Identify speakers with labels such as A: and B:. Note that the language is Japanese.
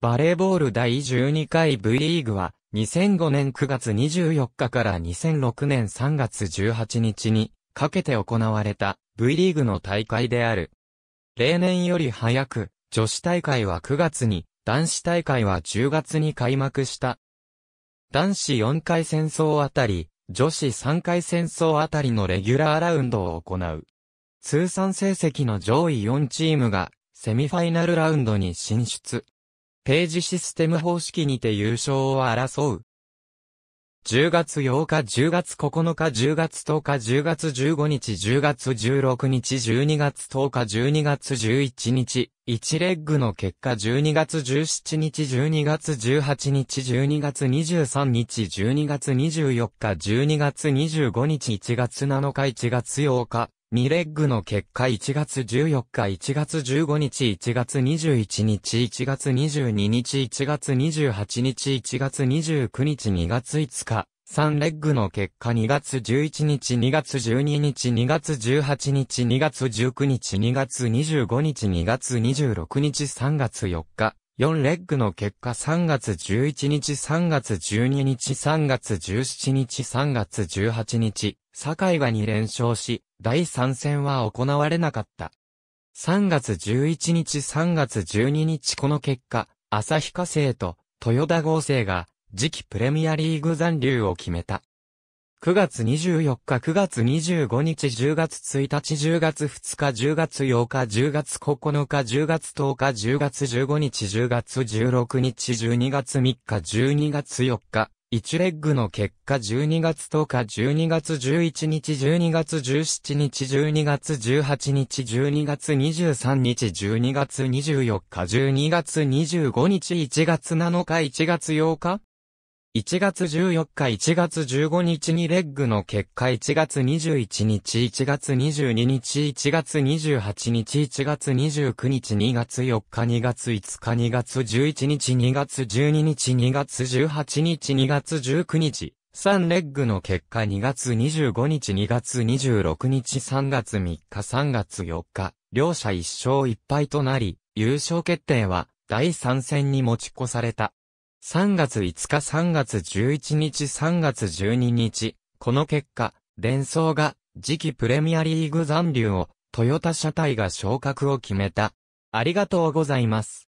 A: バレーボール第12回 V リーグは、2005年9月24日から2006年3月18日にかけて行われた V リーグの大会である。例年より早く、女子大会は9月に、男子大会は10月に開幕した。男子4回戦争あたり、女子3回戦争あたりのレギュラーラウンドを行う。通算成績の上位4チームが、セミファイナルラウンドに進出。ページシステム方式にて優勝を争う。10月8日、10月9日、10月10日、10月15日、10月16日、12月10日、12月11日、1レッグの結果、12月17日、12月18日、12月23日、12月24日、12月25日、1月7日、1月8日、2レッグの結果1月14日1月15日1月21日1月22日1月28日1月29日2月5日3レッグの結果2月11日2月12日2月18日2月19日2月25日2月26日3月4日4レッグの結果3月11日3月12日3月17日3月18日、堺が2連勝し、第3戦は行われなかった。3月11日3月12日この結果、旭化成と豊田合成が次期プレミアリーグ残留を決めた。9月24日、9月25日、10月1日、10月2日、10月8日、10月9日、10月10日、10月15日、10月16日、12月3日、12月4日、1レッグの結果12月10日、12月11日、12月17日、12月18日、12月23日、12月24日、12月25日、1月7日、1月8日1月14日1月15日にレッグの結果1月21日1月22日1月28日1月29日2月4日2月5日2月11日2月12日2月18日2月19日3レッグの結果2月25日2月26日3月3日3月4日両者1勝1敗となり優勝決定は第3戦に持ち越された。3月5日3月11日3月12日、この結果、連想が次期プレミアリーグ残留をトヨタ車体が昇格を決めた。ありがとうございます。